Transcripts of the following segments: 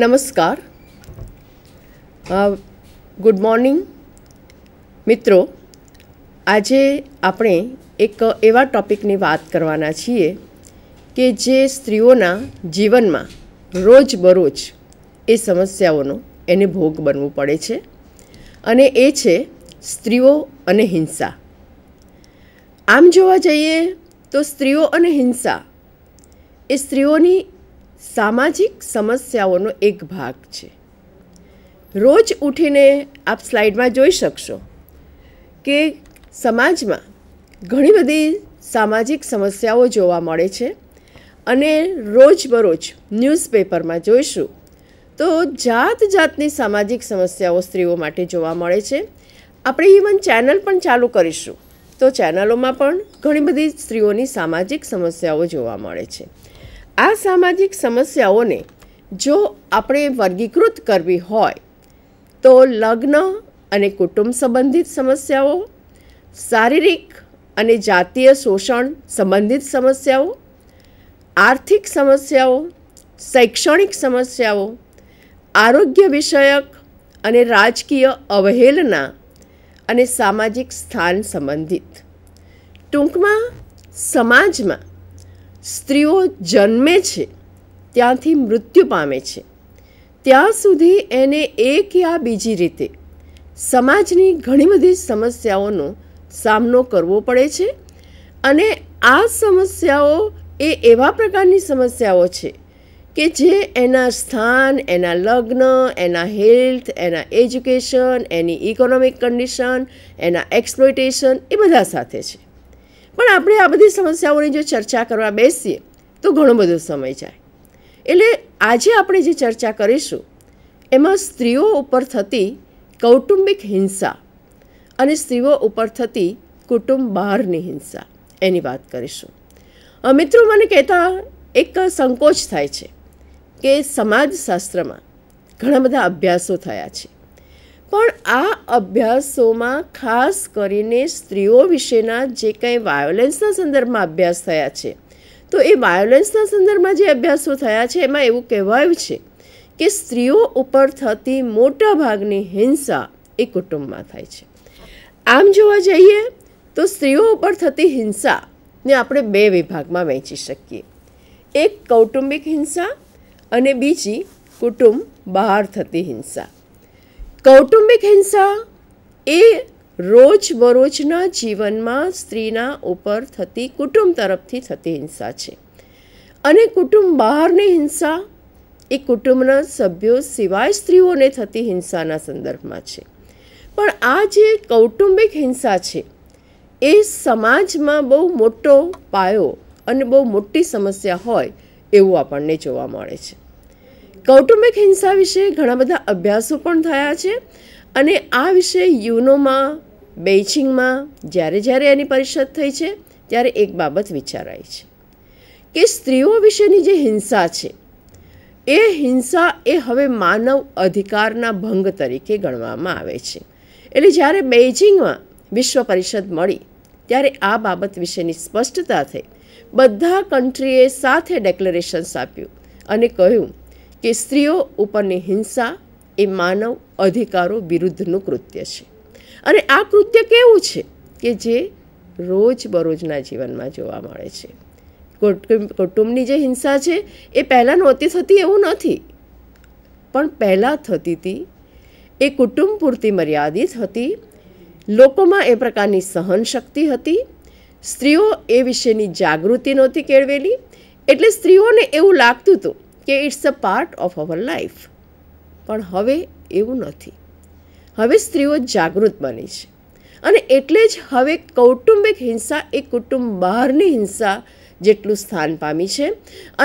નમસ્કાર good morning મિત્રો આજે આપણે એક એવા ટોપિકની વાત કરવાના છીએ કે જે સ્ત્રીઓના જીવનમાં રોજબરોજ એ સમસ્યાઓનો એને ભોગ બનવું પડે છે અને એ છે સ્ત્રીઓ અને હિંસા આમ જોવા જઈએ તો સ્ત્રીઓ અને હિંસા એ સ્ત્રીઓની સામાજિક સમસ્યાઓનો એક ભાગ છે રોજ ઉઠીને આપ સ્લાઇડમાં જોઈ શકશો કે સમાજમાં ઘણી બધી સામાજિક સમસ્યાઓ જોવા મળે છે અને રોજબરોજ ન્યૂઝપેપરમાં જોઈશું તો જાત જાતની સામાજિક સમસ્યાઓ સ્ત્રીઓ માટે જોવા મળે છે આપણે ઇવન ચેનલ પણ ચાલુ કરીશું તો ચેનલોમાં પણ ઘણી બધી સ્ત્રીઓની સામાજિક સમસ્યાઓ જોવા મળે છે આ સામાજિક સમસ્યાઓને જો આપણે વર્ગીકૃત કરવી હોય તો લગ્ન અને કુટુંબ સંબંધિત સમસ્યાઓ શારીરિક અને જાતીય શોષણ સંબંધિત સમસ્યાઓ આર્થિક સમસ્યાઓ શૈક્ષણિક સમસ્યાઓ આરોગ્ય વિષયક અને રાજકીય અવહેલના અને સામાજિક સ્થાન સંબંધિત ટૂંકમાં સમાજમાં સ્ત્રીઓ જન્મે છે ત્યાંથી મૃત્યુ પામે છે ત્યાં સુધી એને એક યા બીજી રીતે સમાજની ઘણી બધી સમસ્યાઓનો સામનો કરવો પડે છે અને આ સમસ્યાઓ એ એવા પ્રકારની સમસ્યાઓ છે કે જે એના સ્થાન એના લગ્ન એના હેલ્થ એના એજ્યુકેશન એની ઇકોનોમિક કન્ડિશન એના એક્સપ્લોઇટેશન એ બધા સાથે છે પણ આપણે આ બધી સમસ્યાઓની જો ચર્ચા કરવા બેસીએ તો ઘણો બધો સમય જાય એટલે આજે આપણે જે ચર્ચા કરીશું એમાં સ્ત્રીઓ ઉપર થતી કૌટુંબિક હિંસા અને સ્ત્રીઓ ઉપર થતી કુટુંબ બહારની હિંસા એની વાત કરીશું મિત્રો મને કહેતા એક સંકોચ થાય છે કે સમાજશાસ્ત્રમાં ઘણા બધા અભ્યાસો થયા છે પણ આ અભ્યાસોમાં ખાસ કરીને સ્ત્રીઓ વિશેના જે કંઈ વાયોલેન્સના સંદર્ભમાં અભ્યાસ થયા છે તો એ વાયોલેન્સના સંદર્ભમાં જે અભ્યાસો થયા છે એમાં એવું કહેવાયું છે કે સ્ત્રીઓ ઉપર થતી મોટા ભાગની હિંસા એ કુટુંબમાં થાય છે આમ જોવા જઈએ તો સ્ત્રીઓ ઉપર થતી હિંસા ને આપણે બે વિભાગમાં વહેંચી શકીએ એક કૌટુંબિક હિંસા અને બીજી કુટુંબ બહાર થતી હિંસા કૌટુંબિક હિંસા એ રોજબરોજના જીવનમાં સ્ત્રીના ઉપર થતી કુટુંબ તરફથી થતી હિંસા છે અને કુટુંબ બહારની હિંસા એ કુટુંબના સભ્યો સિવાય સ્ત્રીઓને થતી હિંસાના સંદર્ભમાં છે પણ આ જે કૌટુંબિક હિંસા છે એ સમાજમાં બહુ મોટો પાયો અને બહુ મોટી સમસ્યા હોય એવું આપણને જોવા મળે છે કૌટુંબિક હિંસા વિશે ઘણા બધા અભ્યાસો પણ થયા છે અને આ વિશે યુનોમાં બેઇજિંગમાં જ્યારે જ્યારે એની પરિષદ થઈ છે ત્યારે એક બાબત વિચારાય છે કે સ્ત્રીઓ વિશેની જે હિંસા છે એ હિંસા એ હવે માનવ અધિકારના ભંગ તરીકે ગણવામાં આવે છે એટલે જ્યારે બેઇજિંગમાં વિશ્વ પરિષદ મળી ત્યારે આ બાબત વિશેની સ્પષ્ટતા થઈ બધા કન્ટ્રીએ સાથે ડેક્લેરેશન્સ આપ્યું અને કહ્યું કે સ્ત્રીઓ ઉપરની હિંસા એ માનવ અધિકારો વિરુદ્ધનું કૃત્ય છે અને આ કૃત્ય કેવું છે કે જે રોજબરોજના જીવનમાં જોવા મળે છે કુટુંબની જે હિંસા છે એ પહેલાં નહોતી થતી એવું નથી પણ પહેલાં થતી હતી એ કુટુંબ પૂરતી મર્યાદિત હતી લોકોમાં એ પ્રકારની સહનશક્તિ હતી સ્ત્રીઓ એ વિશેની જાગૃતિ નહોતી કેળવેલી એટલે સ્ત્રીઓને એવું લાગતું હતું કે it's a part of our life પણ હવે એવું નથી હવે સ્ત્રીઓ જાગૃત બની છે અને એટલે જ હવે કૌટુંબિક હિંસા એ કુટુંબ બહારની હિંસા જેટલું સ્થાન પામી છે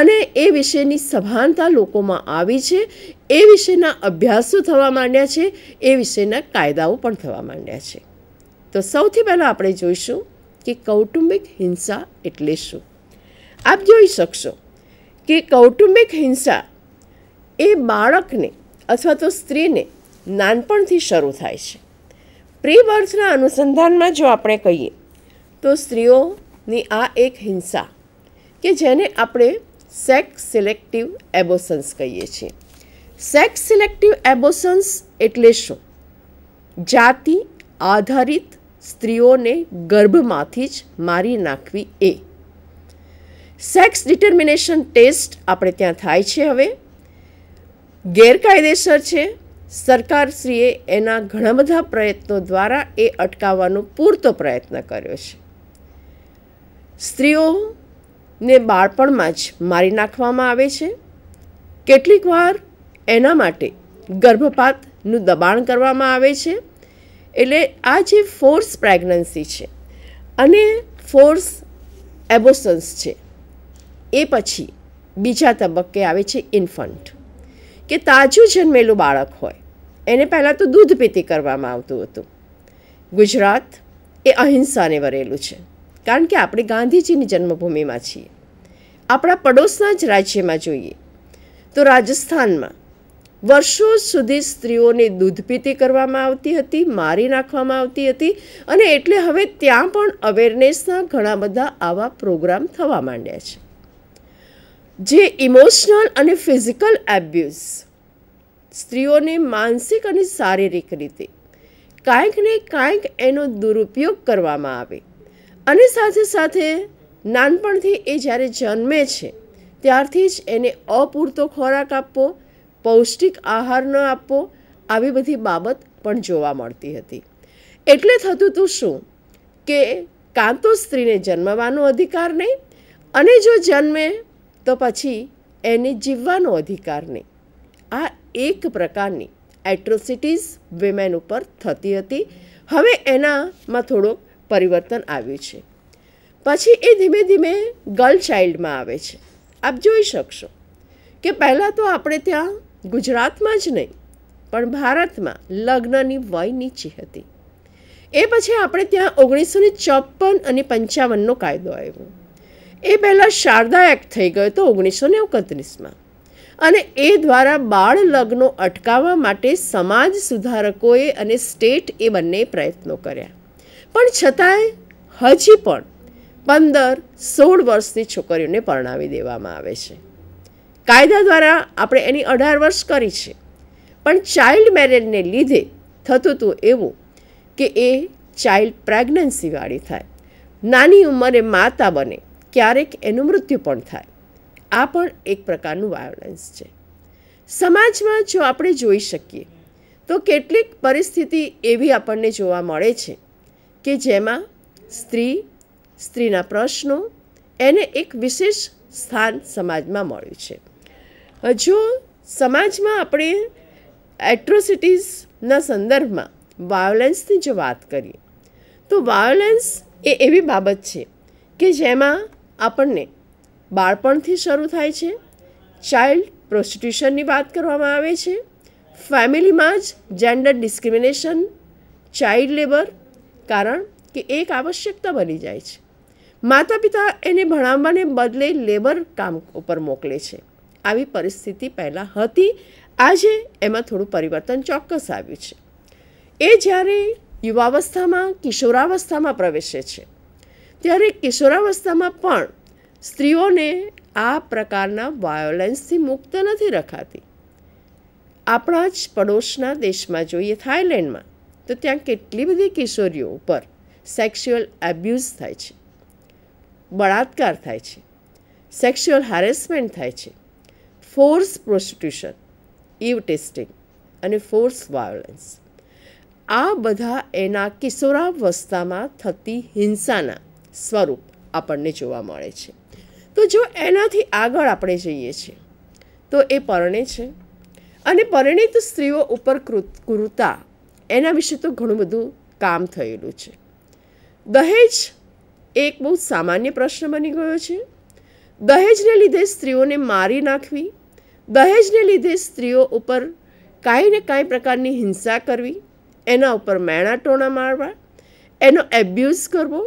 અને એ વિશેની સભાનતા લોકોમાં આવી છે એ વિશેના અભ્યાસો થવા માંડ્યા છે એ વિશેના કાયદાઓ પણ થવા માંડ્યા છે તો સૌથી પહેલાં આપણે જોઈશું કે કૌટુંબિક હિંસા એટલે શું આપ જોઈ શકશો કે કૌટુંબિક હિંસા એ બાળકને અથવા તો સ્ત્રીને નાનપણથી શરૂ થાય છે પ્રી અનુસંધાનમાં જો આપણે કહીએ તો સ્ત્રીઓની આ એક હિંસા કે જેને આપણે સેક્સ સિલેક્ટિવ એબોસન્સ કહીએ છીએ સેક્સ સિલેક્ટિવ એબોસન્સ એટલે શું જાતિ આધારિત સ્ત્રીઓને ગર્ભમાંથી જ મારી નાખવી એ સેક્સ ડિટર્મિનેશન ટેસ્ટ આપણે ત્યાં થાય છે હવે ગેરકાયદેસર છે સરકારશ્રીએ એના ઘણા બધા પ્રયત્નો દ્વારા એ અટકાવવાનો પૂરતો પ્રયત્ન કર્યો છે સ્ત્રીઓને બાળપણમાં જ મારી નાખવામાં આવે છે કેટલીક વાર એના માટે ગર્ભપાતનું દબાણ કરવામાં આવે છે એટલે આ જે ફોર્સ પ્રેગ્નન્સી છે અને ફોર્સ એબોસન્સ છે એ પછી બીજા તબક્કે આવે છે ઇન્ફન્ટ કે તાજું જન્મેલું બાળક હોય એને પહેલાં તો દૂધ પીતી કરવામાં આવતું હતું ગુજરાત એ અહિંસાને વરેલું છે કારણ કે આપણે ગાંધીજીની જન્મભૂમિમાં છીએ આપણા પડોશના જ રાજ્યમાં જોઈએ તો રાજસ્થાનમાં વર્ષો સુધી સ્ત્રીઓને દૂધ પીતી કરવામાં આવતી હતી મારી નાખવામાં આવતી હતી અને એટલે હવે ત્યાં પણ અવેરનેસના ઘણા બધા આવા પ્રોગ્રામ થવા માંડ્યા છે જે ઇમોશનલ અને ફિઝિકલ એબ્યુઝ સ્ત્રીઓને માનસિક અને શારીરિક રીતે કાંઈક ને કાંઈક એનો દુરુપયોગ કરવામાં આવે અને સાથે સાથે નાનપણથી એ જ્યારે જન્મે છે ત્યારથી જ એને અપૂરતો ખોરાક આપવો પૌષ્ટિક આહાર ન આપવો આવી બધી બાબત પણ જોવા મળતી હતી એટલે થતું હતું શું કે કાં તો સ્ત્રીને જન્મવાનો અધિકાર નહીં અને જો જન્મે તો પછી એને જીવવાનો અધિકાર નહીં આ એક પ્રકારની એટ્રોસિટીઝ વિમેન ઉપર થતી હતી હવે એનામાં થોડુંક પરિવર્તન આવ્યું છે પછી એ ધીમે ધીમે ગર્લ ચાઇલ્ડમાં આવે છે આપ જોઈ શકશો કે પહેલાં તો આપણે ત્યાં ગુજરાતમાં જ નહીં પણ ભારતમાં લગ્નની વય નીચી હતી એ પછી આપણે ત્યાં ઓગણીસો ને ચોપન અને પંચાવનનો કાયદો આવ્યો એ પહેલાં શારદા એક્ટ થઈ ગયો હતો ઓગણીસો ને ઓગણત્રીસમાં અને એ દ્વારા બાળ લગ્નો અટકાવવા માટે સમાજ સુધારકોએ અને સ્ટેટ એ બંને પ્રયત્નો કર્યા પણ છતાંય હજી પણ પંદર સોળ વર્ષની છોકરીઓને પરણાવી દેવામાં આવે છે કાયદા દ્વારા આપણે એની અઢાર વર્ષ કરી છે પણ ચાઇલ્ડ મેરેજને લીધે થતું હતું એવું કે એ ચાઇલ્ડ પ્રેગ્નન્સીવાળી થાય નાની ઉંમરે માતા બને ક્યારેક એનું મૃત્યુ પણ થાય આ પણ એક પ્રકારનું વાયોલન્સ છે સમાજમાં જો આપણે જોઈ શકીએ તો કેટલીક પરિસ્થિતિ એવી આપણને જોવા મળે છે કે જેમાં સ્ત્રી સ્ત્રીના પ્રશ્નો એને એક વિશેષ સ્થાન સમાજમાં મળ્યું છે જો સમાજમાં આપણે એટ્રોસિટીઝના સંદર્ભમાં વાયોલન્સની જો વાત કરીએ તો વાયોલન્સ એ એવી બાબત છે કે જેમાં આપણને બાળપણથી શરૂ થાય છે ચાઇલ્ડ પ્રોસ્ટિટ્યુશનની વાત કરવામાં આવે છે ફેમિલીમાં જ જેન્ડર ડિસ્ક્રિમિનેશન ચાઇલ્ડ લેબર કારણ કે એક આવશ્યકતા બની જાય છે માતા પિતા એને ભણાવવાને બદલે લેબર કામ ઉપર મોકલે છે આવી પરિસ્થિતિ પહેલાં હતી આજે એમાં થોડું પરિવર્તન ચોક્કસ આવ્યું છે એ જ્યારે યુવાવસ્થામાં કિશોરાવસ્થામાં પ્રવેશે છે ત્યારે કિશોરાવસ્થામાં પણ સ્ત્રીઓને આ પ્રકારના વાયોલેન્સથી મુક્ત નથી રખાતી આપણા જ પડોશના દેશમાં જોઈએ થાઈલેન્ડમાં તો ત્યાં કેટલી બધી કિશોરીઓ ઉપર સેક્સ્યુઅલ એબ્યુઝ થાય છે બળાત્કાર થાય છે સેક્સ્યુઅલ હારેસમેન્ટ થાય છે ફોર્સ પ્રોસ્ટિટ્યુશન ઇવ ટેસ્ટિંગ અને ફોર્સ વાયોલેન્સ આ બધા એના કિશોરાવસ્થામાં થતી હિંસાના સ્વરૂપ આપણને જોવા મળે છે તો જો એનાથી આગળ આપણે જઈએ છીએ તો એ પરણે છે અને પરિણિત સ્ત્રીઓ ઉપર કૃત ક્રૂરતા એના વિશે તો ઘણું બધું કામ થયેલું છે દહેજ એક બહુ સામાન્ય પ્રશ્ન બની ગયો છે દહેજને લીધે સ્ત્રીઓને મારી નાખવી દહેજને લીધે સ્ત્રીઓ ઉપર કાંઈ ને કાંઈ પ્રકારની હિંસા કરવી એના ઉપર મેણા ટોણા મારવા એનો એબ્યુઝ કરવો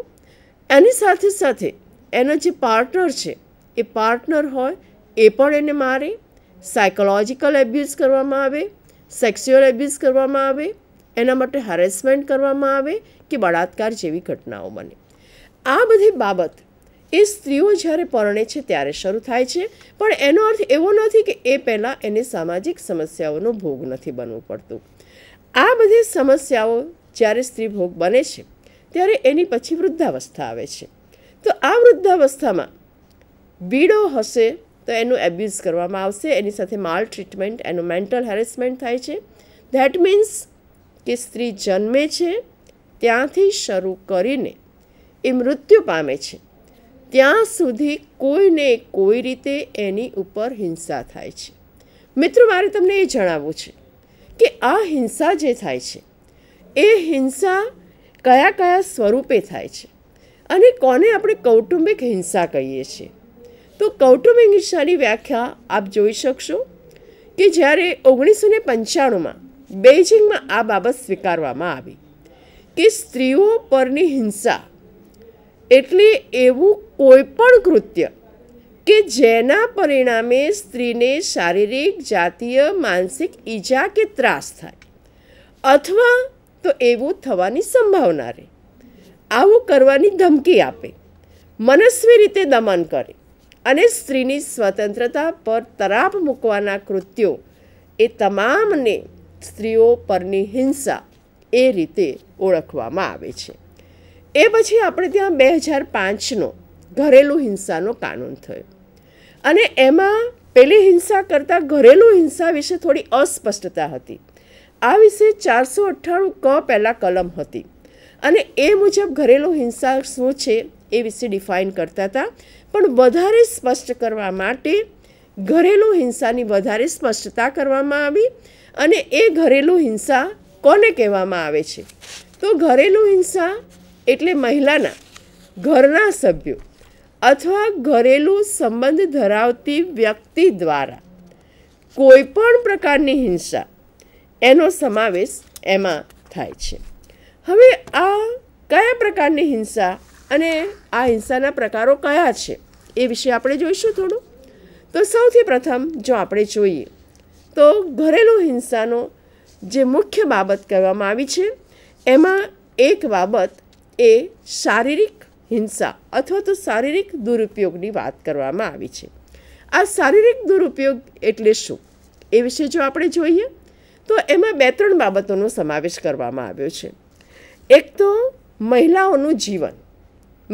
એની સાથે સાથે એનો જે પાર્ટનર છે એ પાર્ટનર હોય એ પણ એને મારે સાયકોલોજીકલ એબ્યુઝ કરવામાં આવે સેક્સ્યુઅલ એબ્યુઝ કરવામાં આવે એના માટે હરેસમેન્ટ કરવામાં આવે કે બળાત્કાર જેવી ઘટનાઓ બને આ બધી બાબત એ સ્ત્રીઓ જ્યારે પરણે છે ત્યારે શરૂ થાય છે પણ એનો અર્થ એવો નથી કે એ પહેલાં એને સામાજિક સમસ્યાઓનો ભોગ નથી બનવું પડતું આ બધી સમસ્યાઓ જ્યારે સ્ત્રી ભોગ બને છે ત્યારે એની પછી વૃદ્ધાવસ્થા આવે છે તો આ વૃદ્ધાવસ્થામાં બીડો હશે તો એનું એબ્યુઝ કરવામાં આવશે એની સાથે માલ ટ્રીટમેન્ટ એનું મેન્ટલ હેરેસમેન્ટ થાય છે ધેટ મીન્સ કે સ્ત્રી જન્મે છે ત્યાંથી શરૂ કરીને એ મૃત્યુ પામે છે ત્યાં સુધી કોઈને કોઈ રીતે એની ઉપર હિંસા થાય છે મિત્રો મારે તમને એ જણાવવું છે કે આ હિંસા જે થાય છે એ હિંસા કયા કયા સ્વરૂપે થાય છે અને કોને આપણે કૌટુંબિક હિંસા કહીએ છીએ તો કૌટુંબિક હિંસાની વ્યાખ્યા આપ જોઈ શકશો કે જ્યારે ઓગણીસો ને પંચાણુંમાં બેઇજિંગમાં આ બાબત સ્વીકારવામાં આવી કે સ્ત્રીઓ પરની હિંસા એટલે એવું કોઈ પણ કૃત્ય કે જેના પરિણામે સ્ત્રીને શારીરિક જાતીય માનસિક ઈજા કે ત્રાસ થાય અથવા તો એવું થવાની સંભાવના રહે આવું કરવાની ધમકી આપે મનસ્વી રીતે દમન કરે અને સ્ત્રીની સ્વતંત્રતા પર તરાપ મૂકવાના કૃત્યો એ તમામને સ્ત્રીઓ પરની હિંસા એ રીતે ઓળખવામાં આવે છે એ પછી આપણે ત્યાં બે હજાર પાંચનો ઘરેલું હિંસાનો કાનૂન થયો અને એમાં પેલી હિંસા કરતાં ઘરેલું હિંસા વિશે થોડી અસ્પષ્ટતા હતી આ વિશે ચારસો અઠ્ઠાણું ક પહેલાં કલમ હતી અને એ મુજબ ઘરેલુ હિંસા શું છે એ વિશે ડિફાઇન કરતા હતા પણ વધારે સ્પષ્ટ કરવા માટે ઘરેલુ હિંસાની વધારે સ્પષ્ટતા કરવામાં આવી અને એ ઘરેલુ હિંસા કોને કહેવામાં આવે છે તો ઘરેલુ હિંસા એટલે મહિલાના ઘરના સભ્યો અથવા ઘરેલુ સંબંધ ધરાવતી વ્યક્તિ દ્વારા કોઈપણ પ્રકારની હિંસા એનો સમાવેશ એમાં થાય છે હવે આ કયા પ્રકારની હિંસા અને આ હિંસાના પ્રકારો કયા છે એ વિશે આપણે જોઈશું થોડું તો સૌથી પ્રથમ જો આપણે જોઈએ તો ઘરેલું હિંસાનો જે મુખ્ય બાબત કહેવામાં આવી છે એમાં એક બાબત એ શારીરિક હિંસા અથવા તો શારીરિક દુરુપયોગની વાત કરવામાં આવી છે આ શારીરિક દુરુપયોગ એટલે શું એ વિશે જો આપણે જોઈએ તો એમાં બે ત્રણ બાબતોનો સમાવેશ કરવામાં આવ્યો છે એક તો મહિલાઓનું જીવન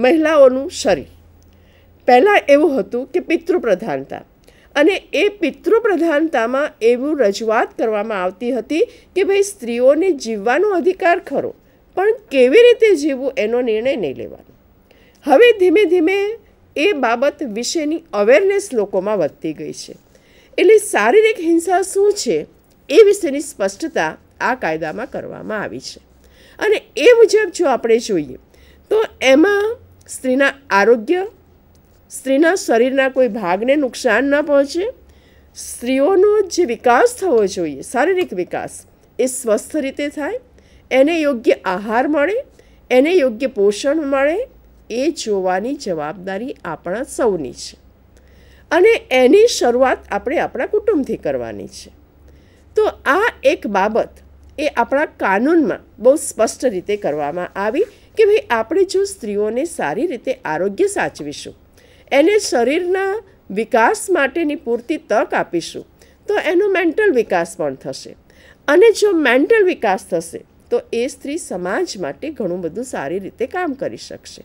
મહિલાઓનું શરીર પહેલાં એવું હતું કે પિતૃપ્રધાનતા અને એ પિતૃપ્રધાનતામાં એવું રજૂઆત કરવામાં આવતી હતી કે ભાઈ સ્ત્રીઓને જીવવાનો અધિકાર ખરો પણ કેવી રીતે જીવવું એનો નિર્ણય નહીં લેવાનો હવે ધીમે ધીમે એ બાબત વિશેની અવેરનેસ લોકોમાં વધતી ગઈ છે એટલે શારીરિક હિંસા શું છે એ વિશેની સ્પષ્ટતા આ કાયદામાં કરવામાં આવી છે અને એ મુજબ જો આપણે જોઈએ તો એમાં સ્ત્રીના આરોગ્ય સ્ત્રીના શરીરના કોઈ ભાગને નુકસાન ન પહોંચે સ્ત્રીઓનો જે વિકાસ થવો જોઈએ શારીરિક વિકાસ એ સ્વસ્થ રીતે થાય એને યોગ્ય આહાર મળે એને યોગ્ય પોષણ મળે એ જોવાની જવાબદારી આપણા સૌની છે અને એની શરૂઆત આપણે આપણા કુટુંબથી કરવાની છે તો આ એક બાબત એ આપણા કાનૂનમાં બહુ સ્પષ્ટ રીતે કરવામાં આવી કે ભાઈ આપણે જો સ્ત્રીઓને સારી રીતે આરોગ્ય સાચવીશું એને શરીરના વિકાસ માટેની પૂરતી તક આપીશું તો એનો મેન્ટલ વિકાસ પણ થશે અને જો મેન્ટલ વિકાસ થશે તો એ સ્ત્રી સમાજ માટે ઘણું બધું સારી રીતે કામ કરી શકશે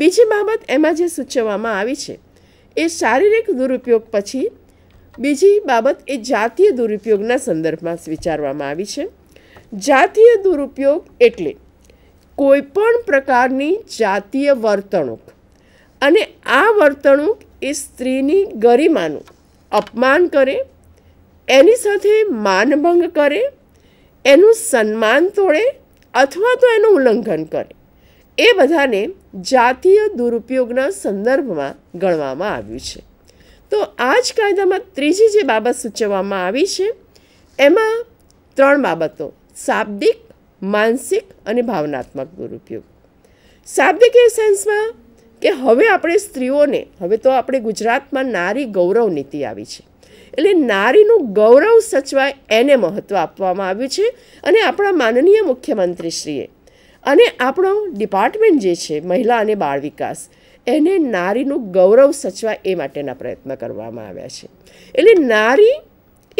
બીજી બાબત એમાં જે સૂચવવામાં આવી છે એ શારીરિક દુરુપયોગ પછી બીજી બાબત એ જાતીય દુરુપયોગના સંદર્ભમાં વિચારવામાં આવી છે જાતીય દુરુપયોગ એટલે કોઈ પણ પ્રકારની જાતીય વર્તણૂક અને આ વર્તણૂક એ સ્ત્રીની ગરિમાનું અપમાન કરે એની સાથે માનભંગ કરે એનું સન્માન તોડે અથવા તો એનું ઉલ્લંઘન કરે એ બધાને જાતીય દુરુપયોગના સંદર્ભમાં ગણવામાં આવ્યું છે તો આ જ કાયદામાં ત્રીજી જે બાબત સૂચવવામાં આવી છે એમાં ત્રણ બાબતો શાબ્દિક માનસિક અને ભાવનાત્મક દુરુપયોગ શાબ્દિક એ સેન્સમાં કે હવે આપણે સ્ત્રીઓને હવે તો આપણે ગુજરાતમાં નારી ગૌરવ નીતિ આવી છે એટલે નારીનું ગૌરવ સચવાય એને મહત્ત્વ આપવામાં આવ્યું છે અને આપણા માનનીય મુખ્યમંત્રીશ્રીએ અને આપણો ડિપાર્ટમેન્ટ જે છે મહિલા અને બાળ વિકાસ એને નારીનું ગૌરવ સચવાય એ માટેના પ્રયત્ન કરવામાં આવ્યા છે એટલે નારી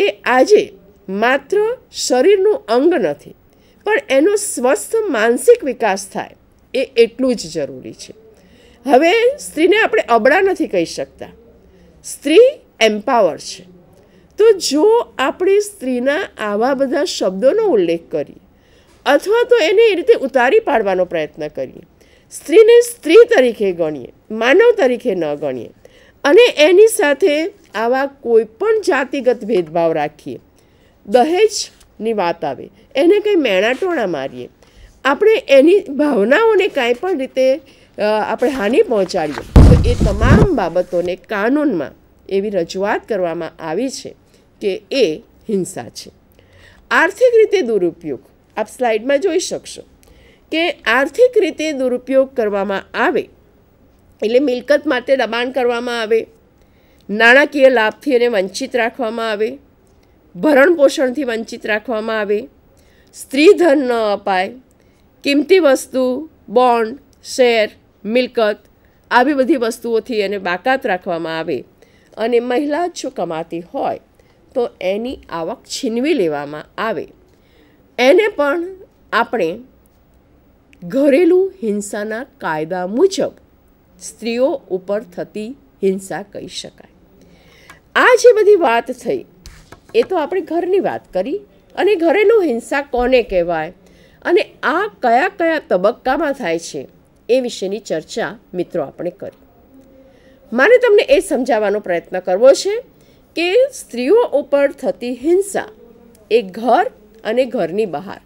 એ આજે માત્ર શરીરનું અંગ નથી પણ એનો સ્વસ્થ માનસિક વિકાસ થાય એ એટલું જ જરૂરી છે હવે સ્ત્રીને આપણે અબળા નથી કહી શકતા સ્ત્રી એમ્પાવર છે તો જો આપણે સ્ત્રીના આવા બધા શબ્દોનો ઉલ્લેખ કરીએ અથવા તો એને એ રીતે ઉતારી પાડવાનો પ્રયત્ન કરીએ સ્ત્રીને સ્ત્રી તરીકે ગણીએ માનવ તરીકે ન ગણીએ અને એની સાથે આવા કોઈ પણ જાતિગત ભેદભાવ રાખીએ દહેજની વાત આવે એને કંઈ મેણાટોણા મારીએ આપણે એની ભાવનાઓને કાંઈ પણ રીતે આપણે હાનિ પહોંચાડીએ તો એ તમામ બાબતોને કાનૂનમાં એવી રજૂઆત કરવામાં આવી છે કે એ હિંસા છે આર્થિક રીતે દુરુપયોગ આપ સ્લાઇડમાં જોઈ શકશો કે આર્થિક રીતે દુરુપયોગ કરવામાં આવે એટલે મિલકત માટે દબાણ કરવામાં આવે નાણાકીય લાભથી એને વંચિત રાખવામાં આવે ભરણ પોષણથી વંચિત રાખવામાં આવે સ્ત્રી ધન ન અપાય કિંમતી વસ્તુ બોન્ડ શેર મિલકત આવી બધી વસ્તુઓથી એને બાકાત રાખવામાં આવે અને મહિલા જો કમાતી હોય તો એની આવક છીનવી લેવામાં આવે એને પણ આપણે ઘરેલું હિંસાના કાયદા મુજબ સ્ત્રીઓ ઉપર થતી હિંસા કહી શકાય આ જે બધી વાત થઈ એ તો આપણે ઘરની વાત કરી અને ઘરેલું હિંસા કોને કહેવાય અને આ કયા કયા તબક્કામાં થાય છે એ વિશેની ચર્ચા મિત્રો આપણે કરી મારે તમને એ સમજાવવાનો પ્રયત્ન કરવો છે કે સ્ત્રીઓ ઉપર થતી હિંસા એ ઘર અને ઘરની બહાર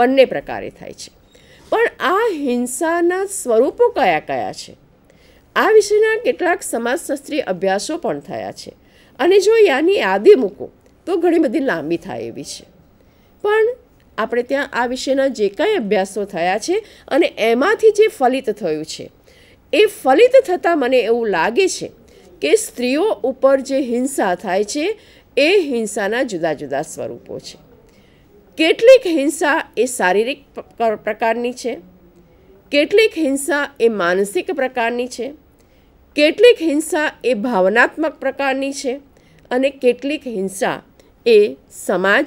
બંને પ્રકારે થાય છે પણ આ હિંસાના સ્વરૂપો કયા કયા છે આ વિશેના કેટલાક સમાજશાસ્ત્રી અભ્યાસો પણ થયા છે અને જો યાની યાદી મૂકું તો ઘણી બધી લાંબી થાય એવી છે પણ આપણે ત્યાં આ વિશેના જે કાંઈ અભ્યાસો થયા છે અને એમાંથી જે ફલિત થયું છે એ ફલિત થતાં મને એવું લાગે છે કે સ્ત્રીઓ ઉપર જે હિંસા થાય છે એ હિંસાના જુદા જુદા સ્વરૂપો છે કેટલીક હિંસા એ શારીરિક પ્રકારની છે કેટલીક હિંસા એ માનસિક પ્રકારની છે કેટલીક હિંસા એ ભાવનાત્મક પ્રકારની છે અને કેટલીક હિંસા એ સમાજ